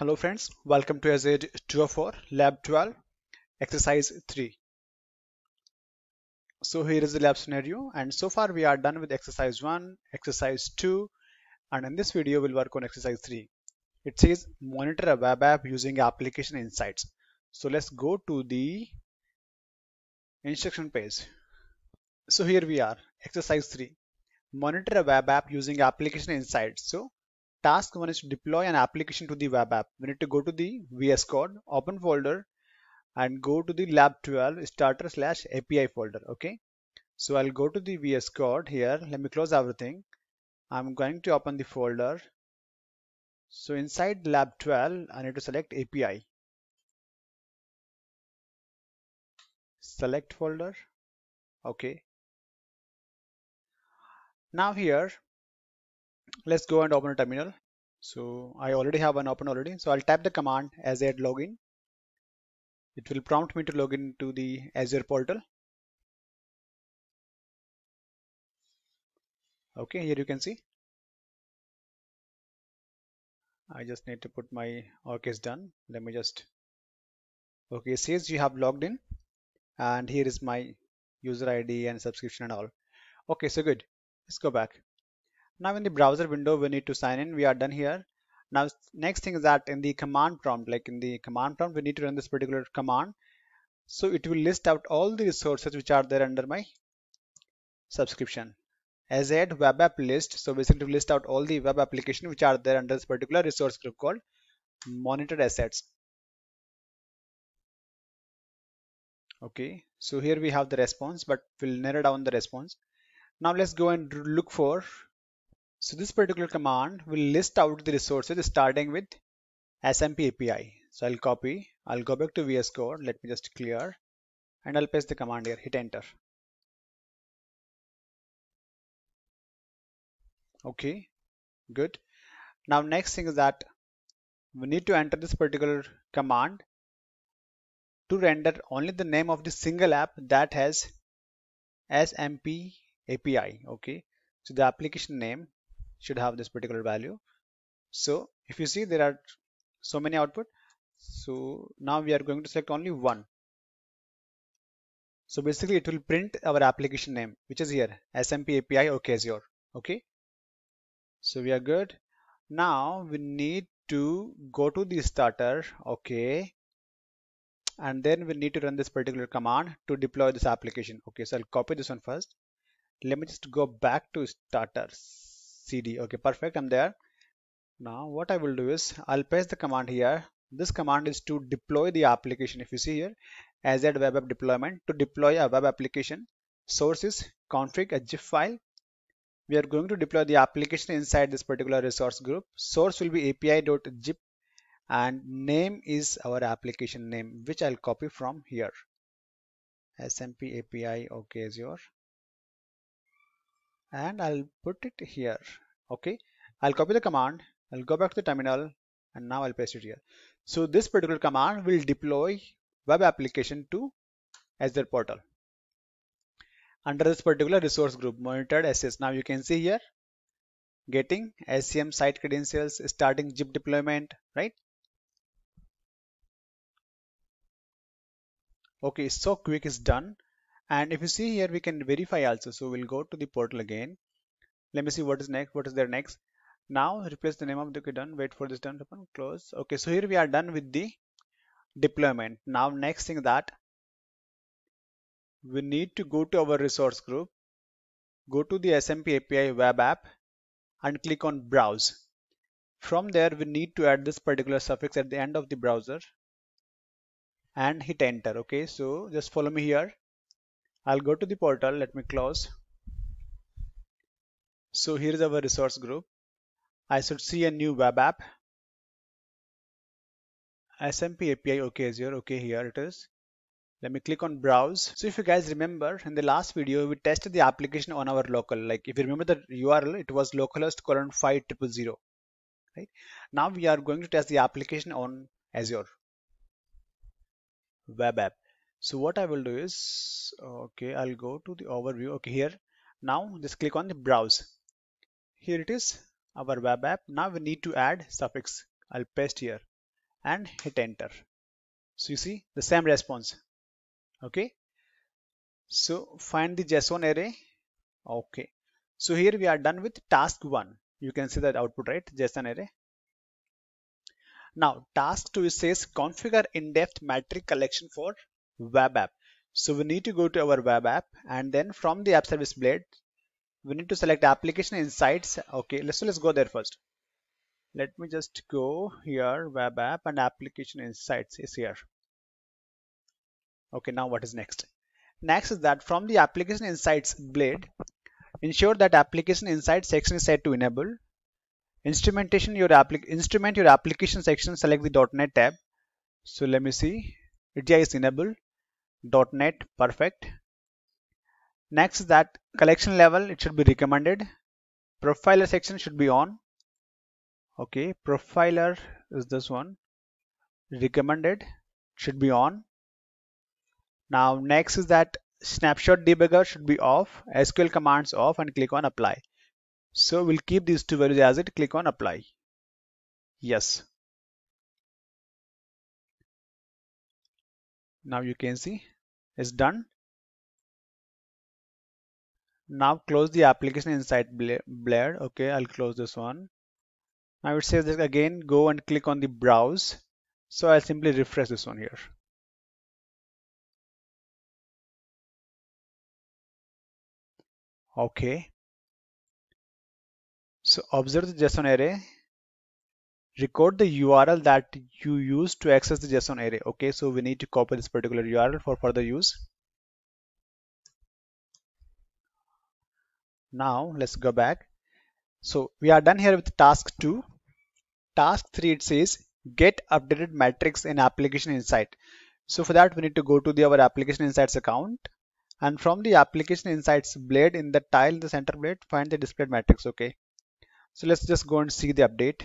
Hello friends, welcome to AZ 204 Lab 12 Exercise 3. So here is the lab scenario and so far we are done with exercise 1, exercise 2 and in this video we'll work on exercise 3. It says monitor a web app using application insights. So let's go to the instruction page. So here we are exercise 3 monitor a web app using application insights. So task one is to deploy an application to the web app. We need to go to the VS Code, open folder and go to the lab12 starter slash API folder. Okay. So I'll go to the VS Code here. Let me close everything. I'm going to open the folder. So inside lab12, I need to select API. Select folder. Okay. Now here let's go and open a terminal so I already have one open already so I'll type the command azure login it will prompt me to log in to the azure portal okay here you can see I just need to put my work is done let me just okay it says you have logged in and here is my user ID and subscription and all okay so good let's go back now in the browser window, we need to sign in. We are done here. Now, next thing is that in the command prompt, like in the command prompt, we need to run this particular command. So it will list out all the resources which are there under my subscription. As add web app list, so basically to list out all the web application which are there under this particular resource group called monitored assets. Okay, so here we have the response, but we'll narrow down the response. Now let's go and look for so this particular command will list out the resources starting with SMP API. So I'll copy, I'll go back to VS Code, let me just clear and I'll paste the command here, hit enter. Okay, good. Now next thing is that we need to enter this particular command to render only the name of the single app that has SMP API. Okay, so the application name should have this particular value so if you see there are so many output so now we are going to select only one so basically it will print our application name which is here smp api okay azure okay so we are good now we need to go to the starter okay and then we need to run this particular command to deploy this application okay so i'll copy this one first let me just go back to starters cd okay perfect i'm there now what i will do is i'll paste the command here this command is to deploy the application if you see here as a web app deployment to deploy a web application source is config a gif file we are going to deploy the application inside this particular resource group source will be api.zip and name is our application name which i'll copy from here smp api okay is your and I'll put it here okay I'll copy the command I'll go back to the terminal and now I'll paste it here so this particular command will deploy web application to Azure portal under this particular resource group monitored SS now you can see here getting SCM site credentials starting zip deployment right okay so quick is done and if you see here we can verify also so we'll go to the portal again let me see what is next what is there next now replace the name of the okay, done wait for this done open. close okay so here we are done with the deployment now next thing that we need to go to our resource group go to the smp api web app and click on browse from there we need to add this particular suffix at the end of the browser and hit enter okay so just follow me here I'll go to the portal. Let me close. So here's our resource group. I should see a new web app. SMP API, okay, Azure, okay, here it is. Let me click on browse. So if you guys remember in the last video, we tested the application on our local. Like if you remember the URL, it was localhost colon 5000. Right? Now we are going to test the application on Azure web app so what i will do is okay i'll go to the overview okay here now just click on the browse here it is our web app now we need to add suffix i'll paste here and hit enter so you see the same response okay so find the json array okay so here we are done with task 1 you can see that output right json array now task 2 says configure in-depth metric collection for web app. So we need to go to our web app and then from the app service blade, we need to select application insights. Okay, let's, so let's go there first. Let me just go here, web app and application insights is here. Okay, now what is next? Next is that from the application insights blade, ensure that application insights section is set to enable. Instrumentation your instrument your application section, select the .NET tab. So let me see, it is enabled. .NET perfect next that collection level it should be recommended profiler section should be on okay profiler is this one recommended should be on now next is that snapshot debugger should be off SQL commands off and click on apply so we'll keep these two values as it click on apply yes now you can see it's done now close the application inside blair okay i'll close this one now it says that again go and click on the browse so i'll simply refresh this one here okay so observe the json array record the URL that you use to access the JSON array. Okay, so we need to copy this particular URL for further use. Now let's go back. So we are done here with task 2. Task 3 it says get updated metrics in application insight. So for that we need to go to the our application insights account and from the application insights blade in the tile in the center blade find the displayed metrics okay so let's just go and see the update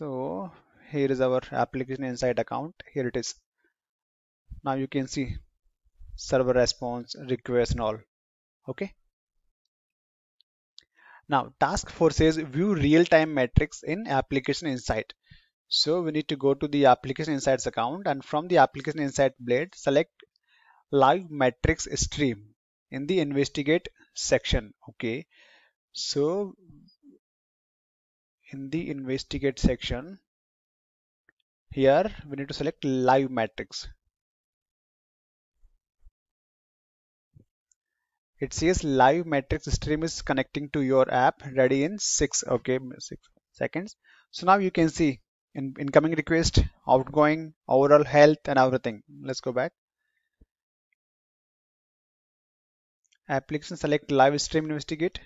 so here is our application inside account here it is now you can see server response request and all okay now task 4 says view real-time metrics in application insight so we need to go to the application insights account and from the application insight blade select live metrics stream in the investigate section okay so in the investigate section here we need to select live matrix it says live matrix stream is connecting to your app ready in six okay six seconds so now you can see in incoming request outgoing overall health and everything let's go back application select live stream investigate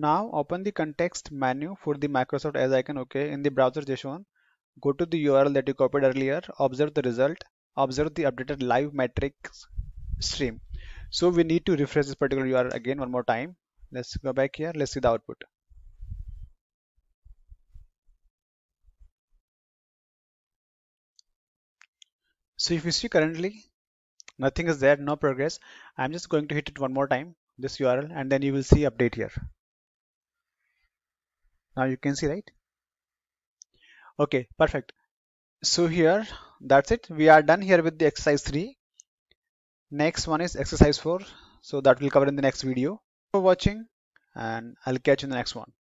now open the context menu for the Microsoft Edge icon OK in the browser JSON. Go to the URL that you copied earlier, observe the result, observe the updated live metrics stream. So we need to refresh this particular URL again one more time. Let's go back here, let's see the output. So if you see currently nothing is there, no progress. I'm just going to hit it one more time, this URL and then you will see update here now you can see right okay perfect so here that's it we are done here with the exercise 3 next one is exercise 4 so that will cover in the next video for watching and i'll catch you in the next one